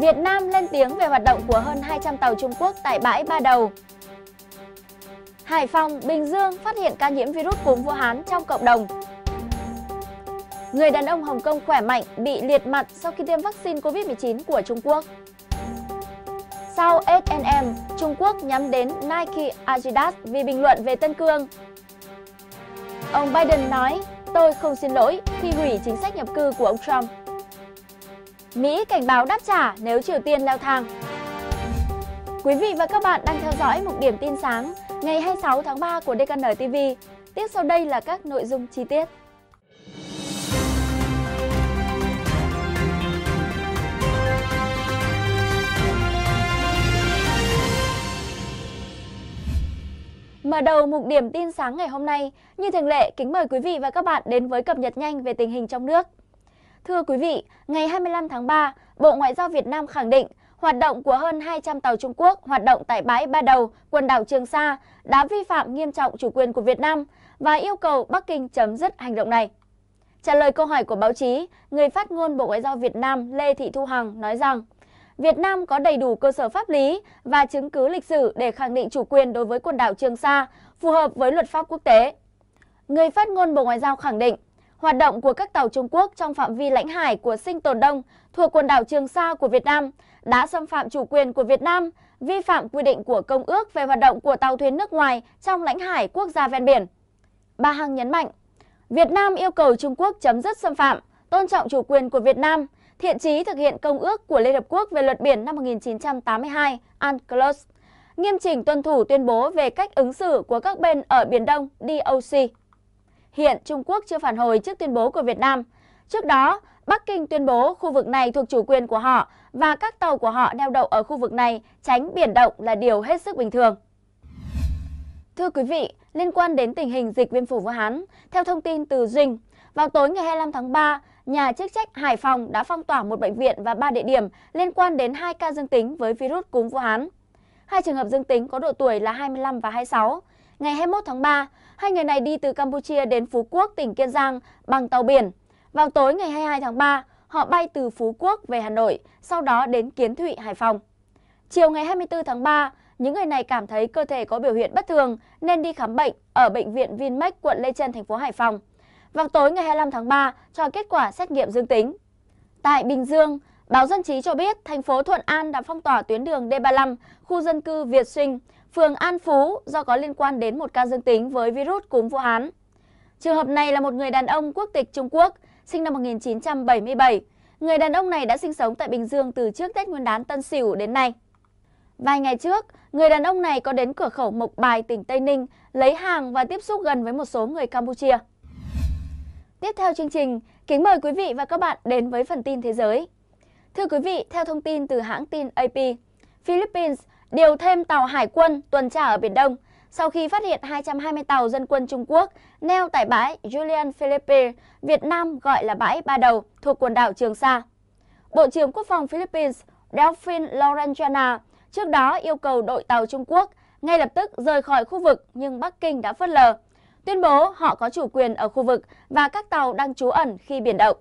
Việt Nam lên tiếng về hoạt động của hơn 200 tàu Trung Quốc tại bãi Ba Đầu. Hải Phòng, Bình Dương phát hiện ca nhiễm virus cúm Vũ Hán trong cộng đồng. Người đàn ông Hồng Kông khỏe mạnh bị liệt mặt sau khi tiêm vaccine COVID-19 của Trung Quốc. Sau SNM, Trung Quốc nhắm đến Nike Adidas vì bình luận về Tân Cương. Ông Biden nói, tôi không xin lỗi khi hủy chính sách nhập cư của ông Trump. Mỹ cảnh báo đáp trả nếu Triều Tiên leo thang. Quý vị và các bạn đang theo dõi một điểm tin sáng ngày 26 tháng 3 của DKN TV. Tiếp sau đây là các nội dung chi tiết. Mở đầu mục điểm tin sáng ngày hôm nay, như thường lệ, kính mời quý vị và các bạn đến với cập nhật nhanh về tình hình trong nước. Thưa quý vị, ngày 25 tháng 3, Bộ Ngoại giao Việt Nam khẳng định hoạt động của hơn 200 tàu Trung Quốc hoạt động tại bãi Ba Đầu, quần đảo Trường Sa đã vi phạm nghiêm trọng chủ quyền của Việt Nam và yêu cầu Bắc Kinh chấm dứt hành động này. Trả lời câu hỏi của báo chí, người phát ngôn Bộ Ngoại giao Việt Nam Lê Thị Thu Hằng nói rằng Việt Nam có đầy đủ cơ sở pháp lý và chứng cứ lịch sử để khẳng định chủ quyền đối với quần đảo Trường Sa phù hợp với luật pháp quốc tế. Người phát ngôn Bộ Ngoại giao khẳng định hoạt động của các tàu Trung Quốc trong phạm vi lãnh hải của Sinh Tồn Đông thuộc quần đảo Trường Sa của Việt Nam đã xâm phạm chủ quyền của Việt Nam, vi phạm quy định của Công ước về hoạt động của tàu thuyền nước ngoài trong lãnh hải quốc gia ven biển. Bà Hằng nhấn mạnh, Việt Nam yêu cầu Trung Quốc chấm dứt xâm phạm, tôn trọng chủ quyền của Việt Nam, thiện chí thực hiện Công ước của Liên Hợp Quốc về luật biển năm 1982, UNCLOS, nghiêm chỉnh tuân thủ tuyên bố về cách ứng xử của các bên ở Biển Đông, DOC. Hiện Trung Quốc chưa phản hồi trước tuyên bố của Việt Nam. Trước đó, Bắc Kinh tuyên bố khu vực này thuộc chủ quyền của họ và các tàu của họ neo đậu ở khu vực này tránh biển động là điều hết sức bình thường. Thưa quý vị, liên quan đến tình hình dịch viêm phổi Vũ Hán, theo thông tin từ Dinh, vào tối ngày 25 tháng 3, nhà chức trách Hải Phòng đã phong tỏa một bệnh viện và ba địa điểm liên quan đến hai ca dương tính với virus cúm Vũ Hán. Hai trường hợp dương tính có độ tuổi là 25 và 26. Ngày 21 tháng 3, Hai người này đi từ Campuchia đến Phú Quốc, tỉnh Kiên Giang bằng tàu biển. Vào tối ngày 22 tháng 3, họ bay từ Phú Quốc về Hà Nội, sau đó đến Kiến Thụy, Hải Phòng. Chiều ngày 24 tháng 3, những người này cảm thấy cơ thể có biểu hiện bất thường nên đi khám bệnh ở bệnh viện Vinmec quận Lê Trân thành phố Hải Phòng. Vào tối ngày 25 tháng 3 cho kết quả xét nghiệm dương tính. Tại Bình Dương, báo Dân trí cho biết thành phố Thuận An đã phong tỏa tuyến đường D35, khu dân cư Việt Sinh phường An Phú do có liên quan đến một ca dương tính với virus cúm Vũ Hán. Trường hợp này là một người đàn ông quốc tịch Trung Quốc, sinh năm 1977. Người đàn ông này đã sinh sống tại Bình Dương từ trước Tết Nguyên đán Tân Sửu đến nay. Vài ngày trước, người đàn ông này có đến cửa khẩu Mộc Bài, tỉnh Tây Ninh, lấy hàng và tiếp xúc gần với một số người Campuchia. Tiếp theo chương trình, kính mời quý vị và các bạn đến với phần tin thế giới. Thưa quý vị, theo thông tin từ hãng tin AP, Philippines điều thêm tàu hải quân tuần tra ở Biển Đông sau khi phát hiện 220 tàu dân quân Trung Quốc neo tại bãi Julian Philippines, Việt Nam gọi là bãi Ba Đầu thuộc quần đảo Trường Sa. Bộ trưởng Quốc phòng Philippines Delphine Lorenzana trước đó yêu cầu đội tàu Trung Quốc ngay lập tức rời khỏi khu vực nhưng Bắc Kinh đã phớt lờ, tuyên bố họ có chủ quyền ở khu vực và các tàu đang trú ẩn khi biển động.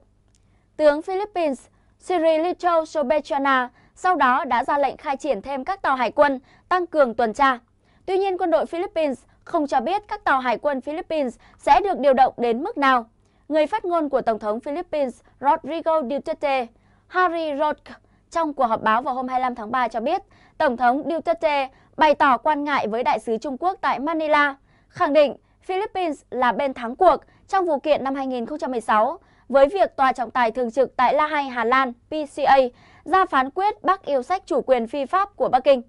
Tướng Philippines Cyrilito Lito Sobechana sau đó đã ra lệnh khai triển thêm các tàu hải quân, tăng cường tuần tra. Tuy nhiên, quân đội Philippines không cho biết các tàu hải quân Philippines sẽ được điều động đến mức nào. Người phát ngôn của Tổng thống Philippines Rodrigo Duterte, Harry Roque, trong cuộc họp báo vào hôm 25 tháng 3 cho biết, Tổng thống Duterte bày tỏ quan ngại với đại sứ Trung Quốc tại Manila, khẳng định Philippines là bên thắng cuộc trong vụ kiện năm 2016 với việc Tòa trọng tài thường trực tại La Hay, Hà Lan, PCA ra phán quyết bác yêu sách chủ quyền phi pháp của Bắc Kinh.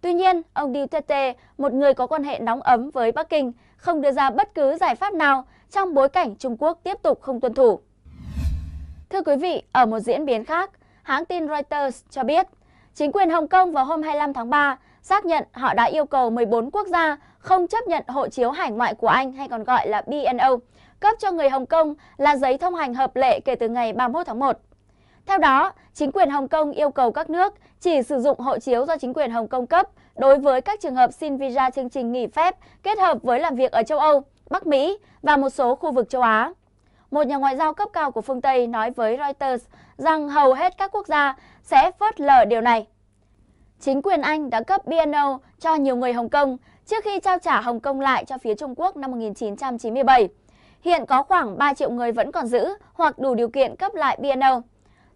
Tuy nhiên, ông Duterte, một người có quan hệ nóng ấm với Bắc Kinh, không đưa ra bất cứ giải pháp nào trong bối cảnh Trung Quốc tiếp tục không tuân thủ. Thưa quý vị, ở một diễn biến khác, hãng tin Reuters cho biết, chính quyền Hồng Kông vào hôm 25 tháng 3 xác nhận họ đã yêu cầu 14 quốc gia không chấp nhận hộ chiếu hải ngoại của Anh hay còn gọi là BNO, cấp cho người Hồng Kông là giấy thông hành hợp lệ kể từ ngày 31 tháng 1. Theo đó, chính quyền Hồng Kông yêu cầu các nước chỉ sử dụng hộ chiếu do chính quyền Hồng Kông cấp đối với các trường hợp xin visa chương trình nghỉ phép kết hợp với làm việc ở châu Âu, Bắc Mỹ và một số khu vực châu Á. Một nhà ngoại giao cấp cao của phương Tây nói với Reuters rằng hầu hết các quốc gia sẽ phớt lờ điều này. Chính quyền Anh đã cấp BNO cho nhiều người Hồng Kông trước khi trao trả Hồng Kông lại cho phía Trung Quốc năm 1997. Hiện có khoảng 3 triệu người vẫn còn giữ hoặc đủ điều kiện cấp lại BNO.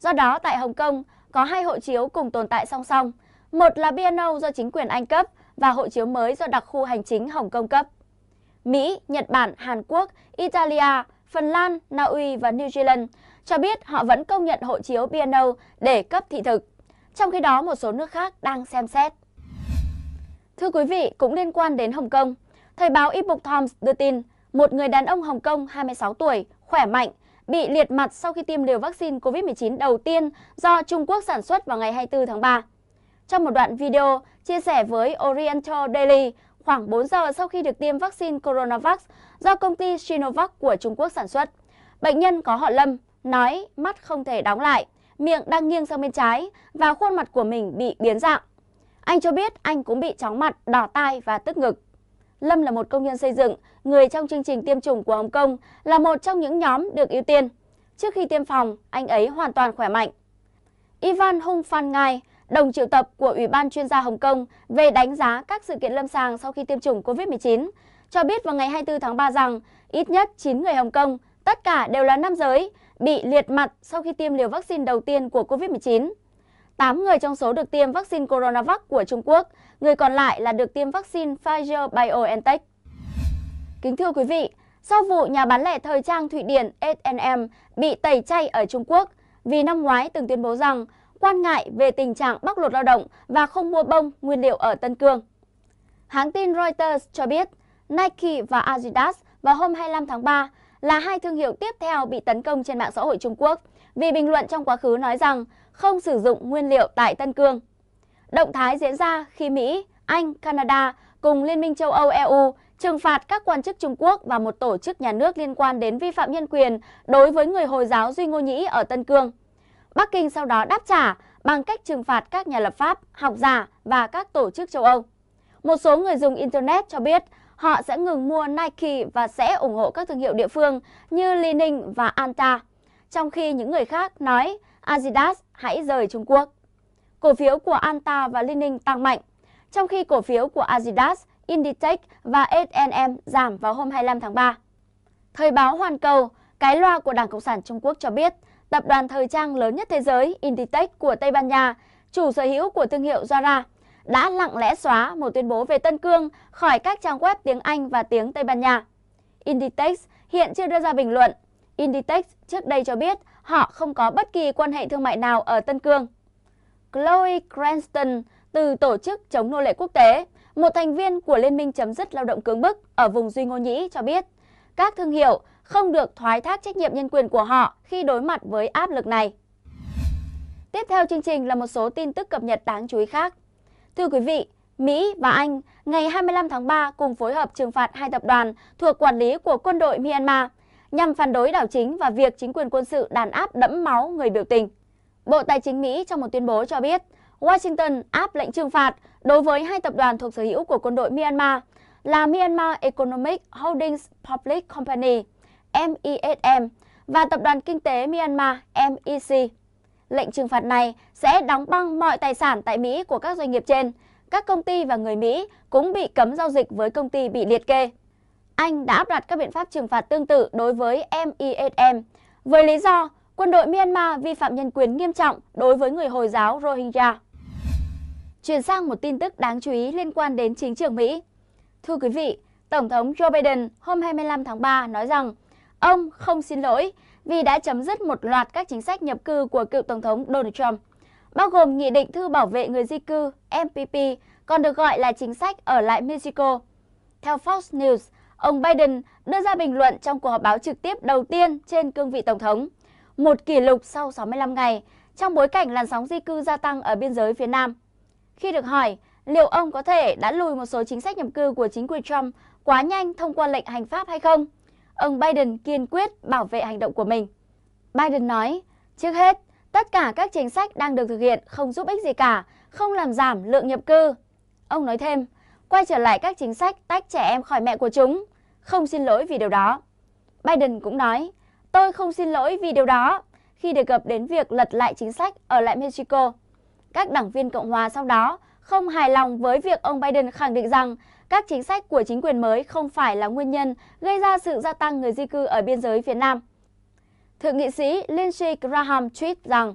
Do đó, tại Hồng Kông có hai hộ chiếu cùng tồn tại song song. Một là BNO do chính quyền Anh cấp và hộ chiếu mới do đặc khu hành chính Hồng Kông cấp. Mỹ, Nhật Bản, Hàn Quốc, Italia, Phần Lan, Na Uy và New Zealand cho biết họ vẫn công nhận hộ chiếu BNO để cấp thị thực. Trong khi đó, một số nước khác đang xem xét. Thưa quý vị, cũng liên quan đến Hồng Kông, thời báo Epoch Times đưa tin một người đàn ông Hồng Kông 26 tuổi, khỏe mạnh, bị liệt mặt sau khi tiêm liều vaccine COVID-19 đầu tiên do Trung Quốc sản xuất vào ngày 24 tháng 3. Trong một đoạn video chia sẻ với Oriental Daily, khoảng 4 giờ sau khi được tiêm vaccine Coronavac do công ty Sinovac của Trung Quốc sản xuất, bệnh nhân có họ lâm, nói mắt không thể đóng lại, miệng đang nghiêng sang bên trái và khuôn mặt của mình bị biến dạng. Anh cho biết anh cũng bị chóng mặt, đỏ tai và tức ngực. Lâm là một công nhân xây dựng, người trong chương trình tiêm chủng của Hồng Kông, là một trong những nhóm được ưu tiên. Trước khi tiêm phòng, anh ấy hoàn toàn khỏe mạnh. Ivan Hung Phan Ngai, đồng triệu tập của Ủy ban chuyên gia Hồng Kông về đánh giá các sự kiện lâm sàng sau khi tiêm chủng COVID-19, cho biết vào ngày 24 tháng 3 rằng ít nhất 9 người Hồng Kông, tất cả đều là nam giới, bị liệt mặt sau khi tiêm liều vaccine đầu tiên của COVID-19. 8 người trong số được tiêm vaccine Coronavac của Trung Quốc, người còn lại là được tiêm vaccine Pfizer-BioNTech. Kính thưa quý vị, sau vụ nhà bán lẻ thời trang Thụy Điển H&M bị tẩy chay ở Trung Quốc vì năm ngoái từng tuyên bố rằng quan ngại về tình trạng bóc lột lao động và không mua bông nguyên liệu ở Tân Cương. Hãng tin Reuters cho biết Nike và Adidas vào hôm 25 tháng 3 là hai thương hiệu tiếp theo bị tấn công trên mạng xã hội Trung Quốc vì bình luận trong quá khứ nói rằng không sử dụng nguyên liệu tại Tân Cương. Động thái diễn ra khi Mỹ, Anh, Canada cùng Liên minh châu Âu EU trừng phạt các quan chức Trung Quốc và một tổ chức nhà nước liên quan đến vi phạm nhân quyền đối với người Hồi giáo Duy Ngô Nhĩ ở Tân Cương. Bắc Kinh sau đó đáp trả bằng cách trừng phạt các nhà lập pháp, học giả và các tổ chức châu Âu. Một số người dùng Internet cho biết họ sẽ ngừng mua Nike và sẽ ủng hộ các thương hiệu địa phương như Li Ninh và Anta, trong khi những người khác nói Adidas hãy rời Trung Quốc. Cổ phiếu của Anta và Lining tăng mạnh, trong khi cổ phiếu của Adidas, Inditex và H&M giảm vào hôm 25 tháng 3. Thời báo Hoàn Cầu, cái loa của Đảng Cộng sản Trung Quốc cho biết, tập đoàn thời trang lớn nhất thế giới Inditex của Tây Ban Nha, chủ sở hữu của thương hiệu Zara, đã lặng lẽ xóa một tuyên bố về Tân Cương khỏi các trang web tiếng Anh và tiếng Tây Ban Nha. Inditex hiện chưa đưa ra bình luận. Inditex trước đây cho biết họ không có bất kỳ quan hệ thương mại nào ở Tân Cương. Chloe Cranston từ Tổ chức Chống Nô lệ Quốc tế, một thành viên của Liên minh chấm dứt lao động cưỡng bức ở vùng Duy Ngô Nhĩ cho biết, các thương hiệu không được thoái thác trách nhiệm nhân quyền của họ khi đối mặt với áp lực này. Tiếp theo chương trình là một số tin tức cập nhật đáng chú ý khác. Thưa quý vị, Mỹ và Anh ngày 25 tháng 3 cùng phối hợp trừng phạt hai tập đoàn thuộc quản lý của quân đội Myanmar nhằm phản đối đảo chính và việc chính quyền quân sự đàn áp đẫm máu người biểu tình. Bộ Tài chính Mỹ trong một tuyên bố cho biết, Washington áp lệnh trừng phạt đối với hai tập đoàn thuộc sở hữu của quân đội Myanmar là Myanmar Economic Holdings Public Company MISM và Tập đoàn Kinh tế Myanmar MEC. Lệnh trừng phạt này sẽ đóng băng mọi tài sản tại Mỹ của các doanh nghiệp trên. Các công ty và người Mỹ cũng bị cấm giao dịch với công ty bị liệt kê. Anh đã áp đặt các biện pháp trừng phạt tương tự đối với MISM với lý do quân đội Myanmar vi phạm nhân quyền nghiêm trọng đối với người Hồi giáo Rohingya. Chuyển sang một tin tức đáng chú ý liên quan đến chính trường Mỹ. Thưa quý vị, Tổng thống Joe Biden hôm 25 tháng 3 nói rằng ông không xin lỗi vì đã chấm dứt một loạt các chính sách nhập cư của cựu Tổng thống Donald Trump, bao gồm Nghị định thư bảo vệ người di cư MPP, còn được gọi là chính sách ở lại Mexico. Theo Fox News, Ông Biden đưa ra bình luận trong cuộc họp báo trực tiếp đầu tiên trên cương vị Tổng thống. Một kỷ lục sau 65 ngày, trong bối cảnh làn sóng di cư gia tăng ở biên giới phía Nam. Khi được hỏi liệu ông có thể đã lùi một số chính sách nhập cư của chính quyền Trump quá nhanh thông qua lệnh hành pháp hay không, ông Biden kiên quyết bảo vệ hành động của mình. Biden nói, trước hết, tất cả các chính sách đang được thực hiện không giúp ích gì cả, không làm giảm lượng nhập cư. Ông nói thêm, quay trở lại các chính sách tách trẻ em khỏi mẹ của chúng, không xin lỗi vì điều đó. Biden cũng nói, tôi không xin lỗi vì điều đó khi đề cập đến việc lật lại chính sách ở lại Mexico. Các đảng viên Cộng hòa sau đó không hài lòng với việc ông Biden khẳng định rằng các chính sách của chính quyền mới không phải là nguyên nhân gây ra sự gia tăng người di cư ở biên giới phía Nam. Thượng nghị sĩ Lindsey Graham tweet rằng,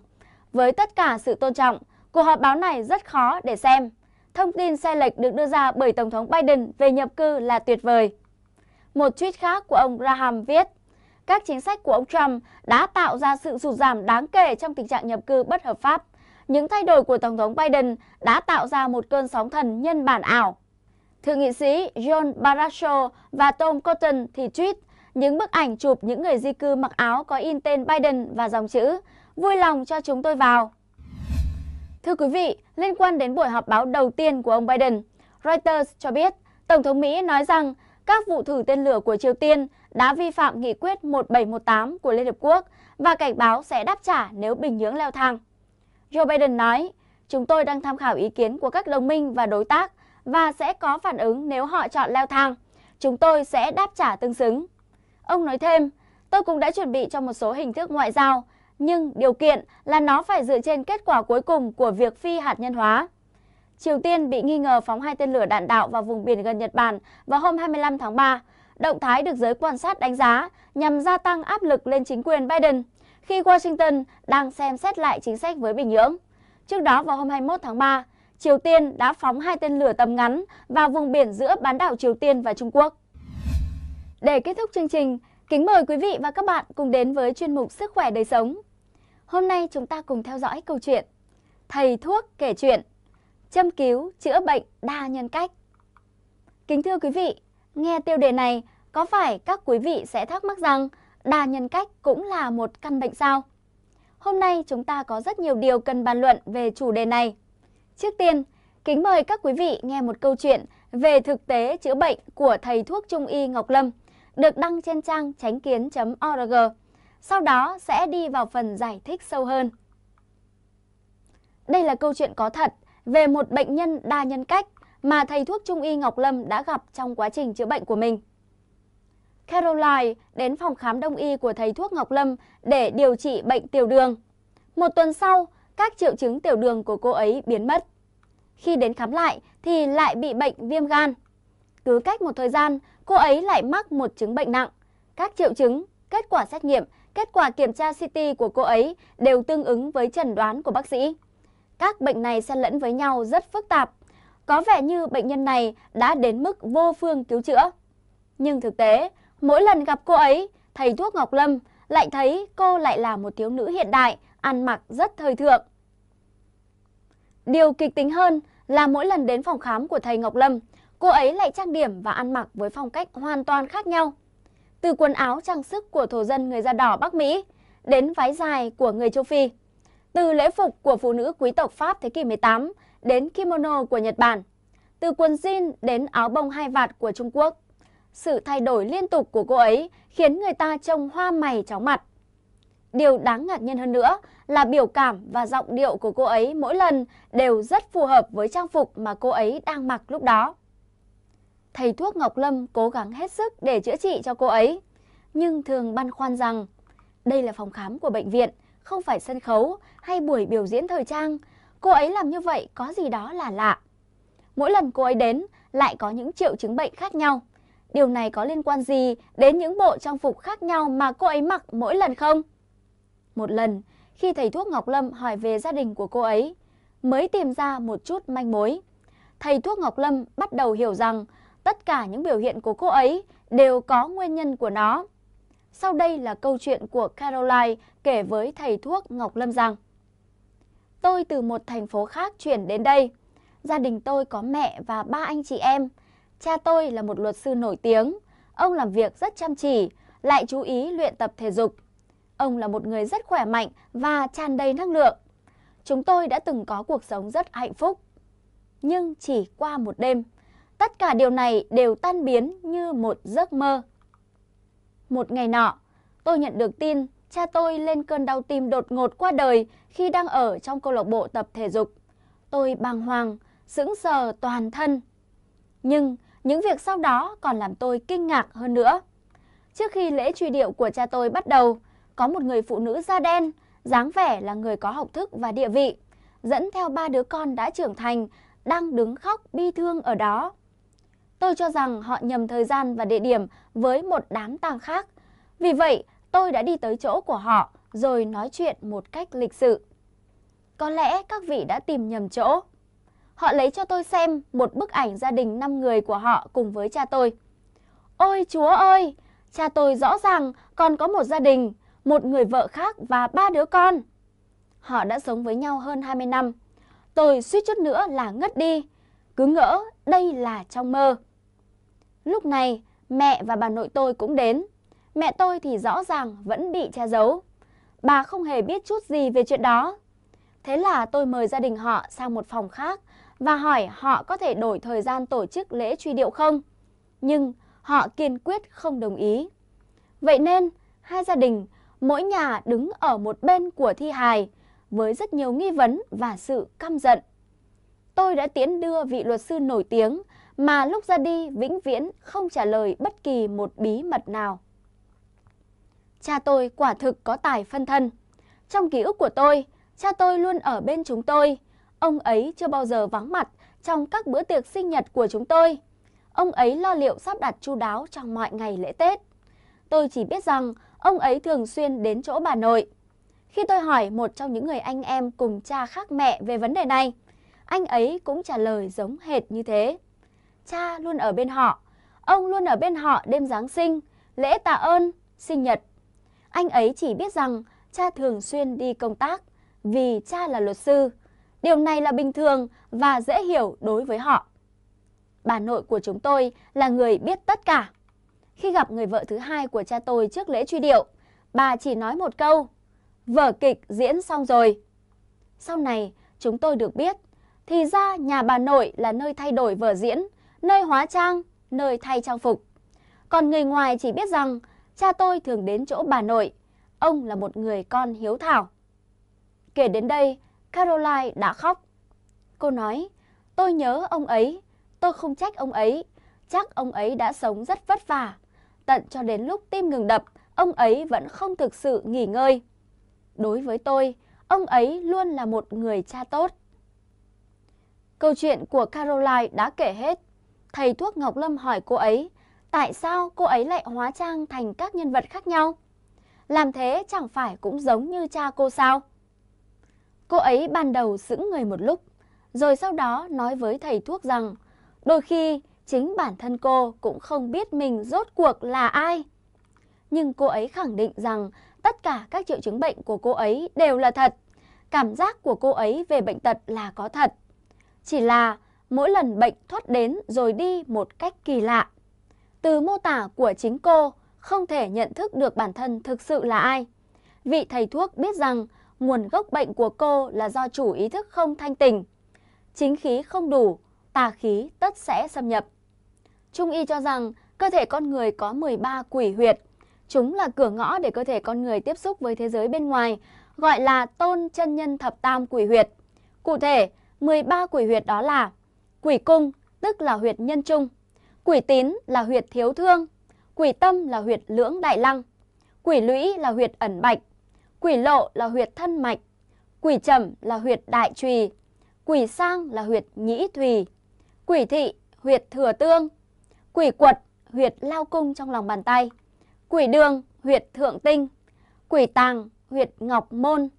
với tất cả sự tôn trọng, cuộc họp báo này rất khó để xem. Thông tin sai lệch được đưa ra bởi Tổng thống Biden về nhập cư là tuyệt vời. Một tweet khác của ông Graham viết, các chính sách của ông Trump đã tạo ra sự sụt giảm đáng kể trong tình trạng nhập cư bất hợp pháp. Những thay đổi của Tổng thống Biden đã tạo ra một cơn sóng thần nhân bản ảo. Thượng nghị sĩ John Barrasso và Tom Cotton thì tweet những bức ảnh chụp những người di cư mặc áo có in tên Biden và dòng chữ Vui lòng cho chúng tôi vào. Thưa quý vị, liên quan đến buổi họp báo đầu tiên của ông Biden, Reuters cho biết Tổng thống Mỹ nói rằng các vụ thử tên lửa của Triều Tiên đã vi phạm nghị quyết 1718 của Liên Hợp Quốc và cảnh báo sẽ đáp trả nếu Bình Nhưỡng leo thang. Joe Biden nói, chúng tôi đang tham khảo ý kiến của các đồng minh và đối tác và sẽ có phản ứng nếu họ chọn leo thang. Chúng tôi sẽ đáp trả tương xứng. Ông nói thêm, tôi cũng đã chuẩn bị cho một số hình thức ngoại giao nhưng điều kiện là nó phải dựa trên kết quả cuối cùng của việc phi hạt nhân hóa. Triều Tiên bị nghi ngờ phóng hai tên lửa đạn đạo vào vùng biển gần Nhật Bản vào hôm 25 tháng 3. Động thái được giới quan sát đánh giá nhằm gia tăng áp lực lên chính quyền Biden khi Washington đang xem xét lại chính sách với Bình Nhưỡng. Trước đó vào hôm 21 tháng 3, Triều Tiên đã phóng hai tên lửa tầm ngắn vào vùng biển giữa bán đảo Triều Tiên và Trung Quốc. Để kết thúc chương trình, kính mời quý vị và các bạn cùng đến với chuyên mục Sức khỏe đời sống Hôm nay chúng ta cùng theo dõi câu chuyện Thầy thuốc kể chuyện Châm cứu chữa bệnh đa nhân cách Kính thưa quý vị, nghe tiêu đề này có phải các quý vị sẽ thắc mắc rằng đa nhân cách cũng là một căn bệnh sao? Hôm nay chúng ta có rất nhiều điều cần bàn luận về chủ đề này. Trước tiên, kính mời các quý vị nghe một câu chuyện về thực tế chữa bệnh của thầy thuốc trung y Ngọc Lâm được đăng trên trang tránh kiến.org. Sau đó sẽ đi vào phần giải thích sâu hơn. Đây là câu chuyện có thật về một bệnh nhân đa nhân cách mà thầy thuốc trung y Ngọc Lâm đã gặp trong quá trình chữa bệnh của mình. Caroline đến phòng khám đông y của thầy thuốc Ngọc Lâm để điều trị bệnh tiểu đường. Một tuần sau, các triệu chứng tiểu đường của cô ấy biến mất. Khi đến khám lại thì lại bị bệnh viêm gan. Cứ cách một thời gian, cô ấy lại mắc một chứng bệnh nặng. Các triệu chứng, kết quả xét nghiệm kết quả kiểm tra CT của cô ấy đều tương ứng với chẩn đoán của bác sĩ. Các bệnh này xen lẫn với nhau rất phức tạp. Có vẻ như bệnh nhân này đã đến mức vô phương cứu chữa. Nhưng thực tế, mỗi lần gặp cô ấy, thầy thuốc Ngọc Lâm lại thấy cô lại là một thiếu nữ hiện đại, ăn mặc rất thời thượng. Điều kịch tính hơn là mỗi lần đến phòng khám của thầy Ngọc Lâm, cô ấy lại trang điểm và ăn mặc với phong cách hoàn toàn khác nhau từ quần áo trang sức của thổ dân người da đỏ Bắc Mỹ đến váy dài của người châu Phi, từ lễ phục của phụ nữ quý tộc Pháp thế kỷ 18 đến kimono của Nhật Bản, từ quần jean đến áo bông hai vạt của Trung Quốc. Sự thay đổi liên tục của cô ấy khiến người ta trông hoa mày chóng mặt. Điều đáng ngạc nhiên hơn nữa là biểu cảm và giọng điệu của cô ấy mỗi lần đều rất phù hợp với trang phục mà cô ấy đang mặc lúc đó thầy thuốc Ngọc Lâm cố gắng hết sức để chữa trị cho cô ấy, nhưng thường băn khoăn rằng đây là phòng khám của bệnh viện, không phải sân khấu hay buổi biểu diễn thời trang. Cô ấy làm như vậy có gì đó là lạ. Mỗi lần cô ấy đến lại có những triệu chứng bệnh khác nhau. Điều này có liên quan gì đến những bộ trang phục khác nhau mà cô ấy mặc mỗi lần không? Một lần, khi thầy thuốc Ngọc Lâm hỏi về gia đình của cô ấy, mới tìm ra một chút manh mối. Thầy thuốc Ngọc Lâm bắt đầu hiểu rằng tất cả những biểu hiện của cô ấy đều có nguyên nhân của nó. Sau đây là câu chuyện của Caroline kể với thầy thuốc Ngọc Lâm rằng Tôi từ một thành phố khác chuyển đến đây. Gia đình tôi có mẹ và ba anh chị em. Cha tôi là một luật sư nổi tiếng. Ông làm việc rất chăm chỉ, lại chú ý luyện tập thể dục. Ông là một người rất khỏe mạnh và tràn đầy năng lượng. Chúng tôi đã từng có cuộc sống rất hạnh phúc. Nhưng chỉ qua một đêm, Tất cả điều này đều tan biến như một giấc mơ. Một ngày nọ, tôi nhận được tin cha tôi lên cơn đau tim đột ngột qua đời khi đang ở trong câu lạc bộ tập thể dục. Tôi bàng hoàng, sững sờ toàn thân. Nhưng những việc sau đó còn làm tôi kinh ngạc hơn nữa. Trước khi lễ truy điệu của cha tôi bắt đầu, có một người phụ nữ da đen, dáng vẻ là người có học thức và địa vị, dẫn theo ba đứa con đã trưởng thành, đang đứng khóc bi thương ở đó. Tôi cho rằng họ nhầm thời gian và địa điểm với một đám tang khác. Vì vậy, tôi đã đi tới chỗ của họ rồi nói chuyện một cách lịch sự. Có lẽ các vị đã tìm nhầm chỗ. Họ lấy cho tôi xem một bức ảnh gia đình 5 người của họ cùng với cha tôi. Ôi chúa ơi, cha tôi rõ ràng còn có một gia đình, một người vợ khác và ba đứa con. Họ đã sống với nhau hơn 20 năm. Tôi suýt chút nữa là ngất đi, cứ ngỡ đây là trong mơ. Lúc này, mẹ và bà nội tôi cũng đến. Mẹ tôi thì rõ ràng vẫn bị che giấu. Bà không hề biết chút gì về chuyện đó. Thế là tôi mời gia đình họ sang một phòng khác và hỏi họ có thể đổi thời gian tổ chức lễ truy điệu không. Nhưng họ kiên quyết không đồng ý. Vậy nên, hai gia đình, mỗi nhà đứng ở một bên của thi hài với rất nhiều nghi vấn và sự căm giận. Tôi đã tiến đưa vị luật sư nổi tiếng mà lúc ra đi vĩnh viễn không trả lời bất kỳ một bí mật nào. Cha tôi quả thực có tài phân thân. Trong ký ức của tôi, cha tôi luôn ở bên chúng tôi. Ông ấy chưa bao giờ vắng mặt trong các bữa tiệc sinh nhật của chúng tôi. Ông ấy lo liệu sắp đặt chu đáo trong mọi ngày lễ Tết. Tôi chỉ biết rằng ông ấy thường xuyên đến chỗ bà nội. Khi tôi hỏi một trong những người anh em cùng cha khác mẹ về vấn đề này, anh ấy cũng trả lời giống hệt như thế cha luôn ở bên họ. Ông luôn ở bên họ đêm Giáng sinh, lễ tạ ơn, sinh nhật. Anh ấy chỉ biết rằng cha thường xuyên đi công tác vì cha là luật sư. Điều này là bình thường và dễ hiểu đối với họ. Bà nội của chúng tôi là người biết tất cả. Khi gặp người vợ thứ hai của cha tôi trước lễ truy điệu, bà chỉ nói một câu, vở kịch diễn xong rồi. Sau này, chúng tôi được biết, thì ra nhà bà nội là nơi thay đổi vở diễn, nơi hóa trang, nơi thay trang phục. Còn người ngoài chỉ biết rằng cha tôi thường đến chỗ bà nội. Ông là một người con hiếu thảo. Kể đến đây, Caroline đã khóc. Cô nói, tôi nhớ ông ấy, tôi không trách ông ấy. Chắc ông ấy đã sống rất vất vả. Tận cho đến lúc tim ngừng đập, ông ấy vẫn không thực sự nghỉ ngơi. Đối với tôi, ông ấy luôn là một người cha tốt. Câu chuyện của Caroline đã kể hết thầy thuốc Ngọc Lâm hỏi cô ấy, tại sao cô ấy lại hóa trang thành các nhân vật khác nhau? Làm thế chẳng phải cũng giống như cha cô sao? Cô ấy ban đầu sững người một lúc, rồi sau đó nói với thầy thuốc rằng đôi khi chính bản thân cô cũng không biết mình rốt cuộc là ai. Nhưng cô ấy khẳng định rằng tất cả các triệu chứng bệnh của cô ấy đều là thật. Cảm giác của cô ấy về bệnh tật là có thật. Chỉ là mỗi lần bệnh thoát đến rồi đi một cách kỳ lạ. Từ mô tả của chính cô, không thể nhận thức được bản thân thực sự là ai. Vị thầy thuốc biết rằng nguồn gốc bệnh của cô là do chủ ý thức không thanh tình. Chính khí không đủ, tà khí tất sẽ xâm nhập. Trung y cho rằng cơ thể con người có 13 quỷ huyệt. Chúng là cửa ngõ để cơ thể con người tiếp xúc với thế giới bên ngoài, gọi là tôn chân nhân thập tam quỷ huyệt. Cụ thể, 13 quỷ huyệt đó là quỷ cung tức là huyệt nhân trung, quỷ tín là huyệt thiếu thương, quỷ tâm là huyệt lưỡng đại lăng, quỷ lũy là huyệt ẩn bạch, quỷ lộ là huyệt thân mạch, quỷ trầm là huyệt đại trùy, quỷ sang là huyệt nhĩ thùy, quỷ thị huyệt thừa tương, quỷ quật huyệt lao cung trong lòng bàn tay, quỷ đường huyệt thượng tinh, quỷ tàng huyệt ngọc môn,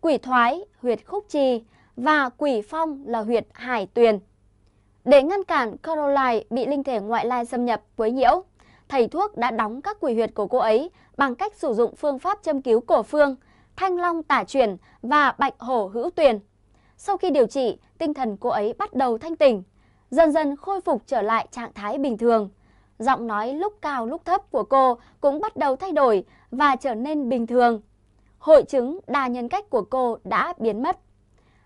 quỷ thoái huyệt khúc trì và quỷ phong là huyệt hải tuyền. Để ngăn cản Caroline bị linh thể ngoại lai xâm nhập quấy nhiễu, thầy thuốc đã đóng các quỷ huyệt của cô ấy bằng cách sử dụng phương pháp châm cứu cổ phương, thanh long tả truyền và bạch hổ hữu tuyền. Sau khi điều trị, tinh thần cô ấy bắt đầu thanh tỉnh, dần dần khôi phục trở lại trạng thái bình thường. Giọng nói lúc cao lúc thấp của cô cũng bắt đầu thay đổi và trở nên bình thường. Hội chứng đa nhân cách của cô đã biến mất.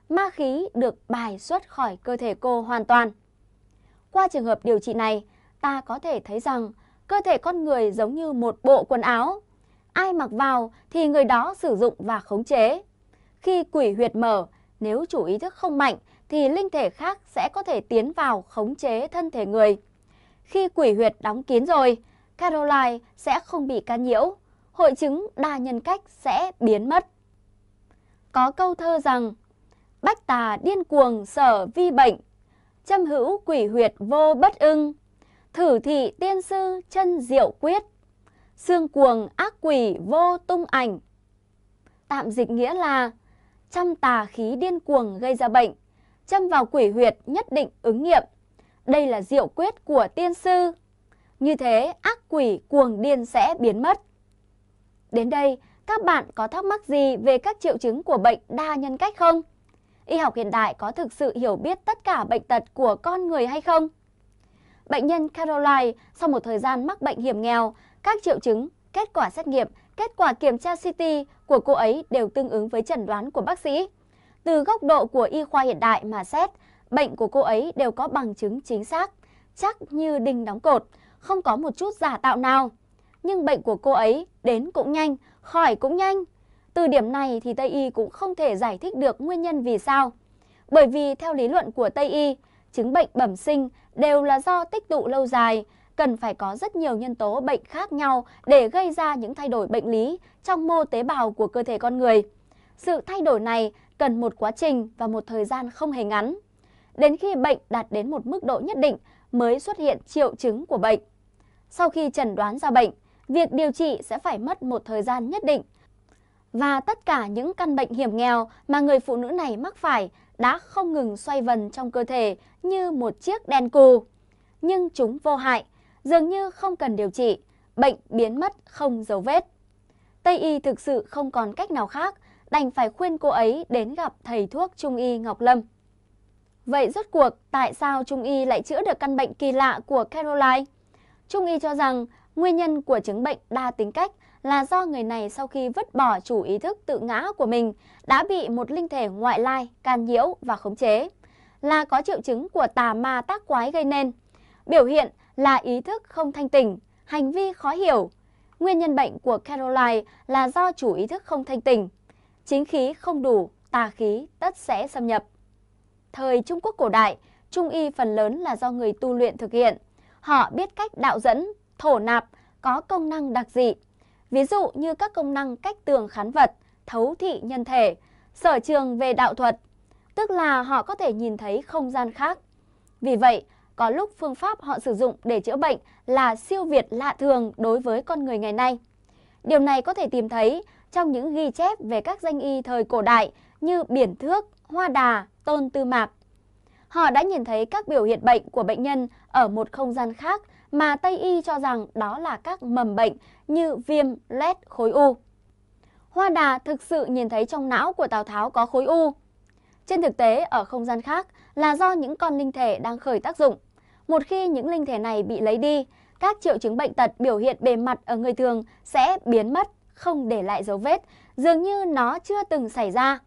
Ma khí được bài xuất khỏi cơ thể cô hoàn toàn. Qua trường hợp điều trị này, ta có thể thấy rằng cơ thể con người giống như một bộ quần áo. Ai mặc vào thì người đó sử dụng và khống chế. Khi quỷ huyệt mở, nếu chủ ý thức không mạnh thì linh thể khác sẽ có thể tiến vào khống chế thân thể người. Khi quỷ huyệt đóng kín rồi, Caroline sẽ không bị can nhiễu, hội chứng đa nhân cách sẽ biến mất. Có câu thơ rằng, Bách tà điên cuồng sở vi bệnh, châm hữu quỷ huyệt vô bất ưng, thử thị tiên sư chân diệu quyết, xương cuồng ác quỷ vô tung ảnh. Tạm dịch nghĩa là châm tà khí điên cuồng gây ra bệnh, châm vào quỷ huyệt nhất định ứng nghiệm. Đây là diệu quyết của tiên sư. Như thế ác quỷ cuồng điên sẽ biến mất. Đến đây, các bạn có thắc mắc gì về các triệu chứng của bệnh đa nhân cách không? y học hiện đại có thực sự hiểu biết tất cả bệnh tật của con người hay không? Bệnh nhân Caroline sau một thời gian mắc bệnh hiểm nghèo, các triệu chứng, kết quả xét nghiệm, kết quả kiểm tra CT của cô ấy đều tương ứng với chẩn đoán của bác sĩ. Từ góc độ của y khoa hiện đại mà xét, bệnh của cô ấy đều có bằng chứng chính xác, chắc như đinh đóng cột, không có một chút giả tạo nào. Nhưng bệnh của cô ấy đến cũng nhanh, khỏi cũng nhanh, từ điểm này thì Tây Y cũng không thể giải thích được nguyên nhân vì sao. Bởi vì theo lý luận của Tây Y, chứng bệnh bẩm sinh đều là do tích tụ lâu dài, cần phải có rất nhiều nhân tố bệnh khác nhau để gây ra những thay đổi bệnh lý trong mô tế bào của cơ thể con người. Sự thay đổi này cần một quá trình và một thời gian không hề ngắn. Đến khi bệnh đạt đến một mức độ nhất định mới xuất hiện triệu chứng của bệnh. Sau khi chẩn đoán ra bệnh, việc điều trị sẽ phải mất một thời gian nhất định – và tất cả những căn bệnh hiểm nghèo mà người phụ nữ này mắc phải đã không ngừng xoay vần trong cơ thể như một chiếc đen cù. Nhưng chúng vô hại, dường như không cần điều trị, bệnh biến mất không dấu vết. Tây y thực sự không còn cách nào khác, đành phải khuyên cô ấy đến gặp thầy thuốc Trung y Ngọc Lâm. Vậy rốt cuộc tại sao Trung y lại chữa được căn bệnh kỳ lạ của Caroline? Trung y cho rằng Nguyên nhân của chứng bệnh đa tính cách là do người này sau khi vứt bỏ chủ ý thức tự ngã của mình đã bị một linh thể ngoại lai can nhiễu và khống chế, là có triệu chứng của tà ma tác quái gây nên. Biểu hiện là ý thức không thanh tỉnh, hành vi khó hiểu. Nguyên nhân bệnh của Caroline là do chủ ý thức không thanh tỉnh. Chính khí không đủ, tà khí tất sẽ xâm nhập. Thời Trung Quốc cổ đại, Trung y phần lớn là do người tu luyện thực hiện. Họ biết cách đạo dẫn, thổ nạp có công năng đặc dị, ví dụ như các công năng cách tường khán vật, thấu thị nhân thể, sở trường về đạo thuật, tức là họ có thể nhìn thấy không gian khác. Vì vậy, có lúc phương pháp họ sử dụng để chữa bệnh là siêu việt lạ thường đối với con người ngày nay. Điều này có thể tìm thấy trong những ghi chép về các danh y thời cổ đại như Biển Thước, Hoa Đà, Tôn Tư Mạc. Họ đã nhìn thấy các biểu hiện bệnh của bệnh nhân ở một không gian khác mà Tây Y cho rằng đó là các mầm bệnh như viêm, loét, khối u. Hoa đà thực sự nhìn thấy trong não của Tào Tháo có khối u. Trên thực tế, ở không gian khác là do những con linh thể đang khởi tác dụng. Một khi những linh thể này bị lấy đi, các triệu chứng bệnh tật biểu hiện bề mặt ở người thường sẽ biến mất, không để lại dấu vết, dường như nó chưa từng xảy ra.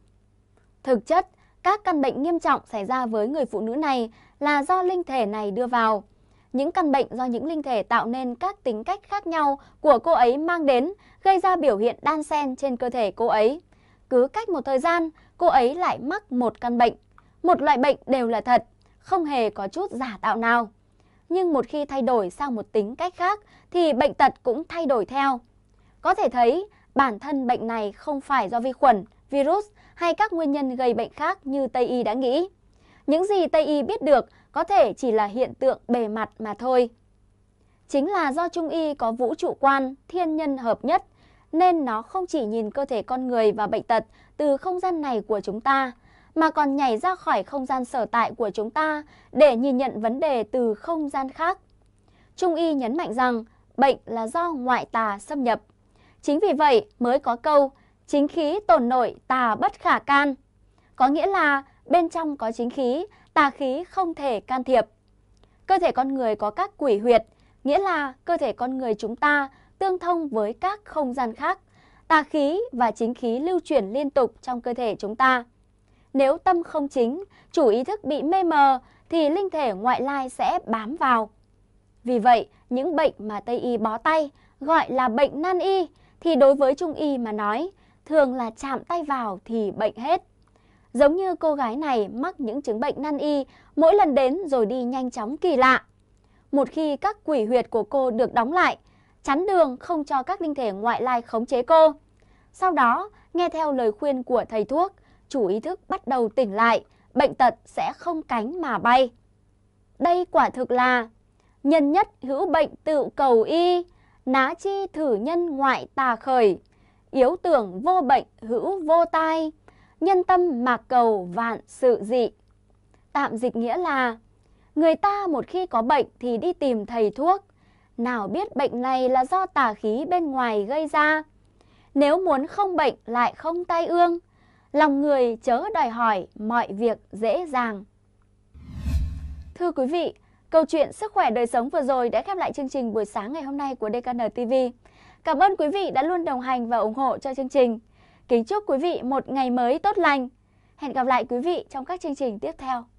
Thực chất, các căn bệnh nghiêm trọng xảy ra với người phụ nữ này là do linh thể này đưa vào những căn bệnh do những linh thể tạo nên các tính cách khác nhau của cô ấy mang đến, gây ra biểu hiện đan xen trên cơ thể cô ấy. Cứ cách một thời gian, cô ấy lại mắc một căn bệnh. Một loại bệnh đều là thật, không hề có chút giả tạo nào. Nhưng một khi thay đổi sang một tính cách khác thì bệnh tật cũng thay đổi theo. Có thể thấy, bản thân bệnh này không phải do vi khuẩn, virus hay các nguyên nhân gây bệnh khác như Tây Y đã nghĩ. Những gì Tây Y biết được có thể chỉ là hiện tượng bề mặt mà thôi. Chính là do Trung Y có vũ trụ quan, thiên nhân hợp nhất, nên nó không chỉ nhìn cơ thể con người và bệnh tật từ không gian này của chúng ta, mà còn nhảy ra khỏi không gian sở tại của chúng ta để nhìn nhận vấn đề từ không gian khác. Trung y nhấn mạnh rằng bệnh là do ngoại tà xâm nhập. Chính vì vậy mới có câu chính khí tồn nội tà bất khả can. Có nghĩa là bên trong có chính khí tà khí không thể can thiệp. Cơ thể con người có các quỷ huyệt, nghĩa là cơ thể con người chúng ta tương thông với các không gian khác. Tà khí và chính khí lưu chuyển liên tục trong cơ thể chúng ta. Nếu tâm không chính, chủ ý thức bị mê mờ thì linh thể ngoại lai sẽ bám vào. Vì vậy, những bệnh mà Tây y bó tay gọi là bệnh nan y thì đối với Trung y mà nói, thường là chạm tay vào thì bệnh hết. Giống như cô gái này mắc những chứng bệnh nan y, mỗi lần đến rồi đi nhanh chóng kỳ lạ. Một khi các quỷ huyệt của cô được đóng lại, chắn đường không cho các linh thể ngoại lai khống chế cô. Sau đó, nghe theo lời khuyên của thầy thuốc, chủ ý thức bắt đầu tỉnh lại, bệnh tật sẽ không cánh mà bay. Đây quả thực là nhân nhất hữu bệnh tự cầu y, ná chi thử nhân ngoại tà khởi, yếu tưởng vô bệnh hữu vô tai nhân tâm mà cầu vạn sự dị. Tạm dịch nghĩa là, người ta một khi có bệnh thì đi tìm thầy thuốc, nào biết bệnh này là do tà khí bên ngoài gây ra. Nếu muốn không bệnh lại không tai ương, lòng người chớ đòi hỏi mọi việc dễ dàng. Thưa quý vị, câu chuyện sức khỏe đời sống vừa rồi đã khép lại chương trình buổi sáng ngày hôm nay của DKN TV. Cảm ơn quý vị đã luôn đồng hành và ủng hộ cho chương trình. Kính chúc quý vị một ngày mới tốt lành. Hẹn gặp lại quý vị trong các chương trình tiếp theo.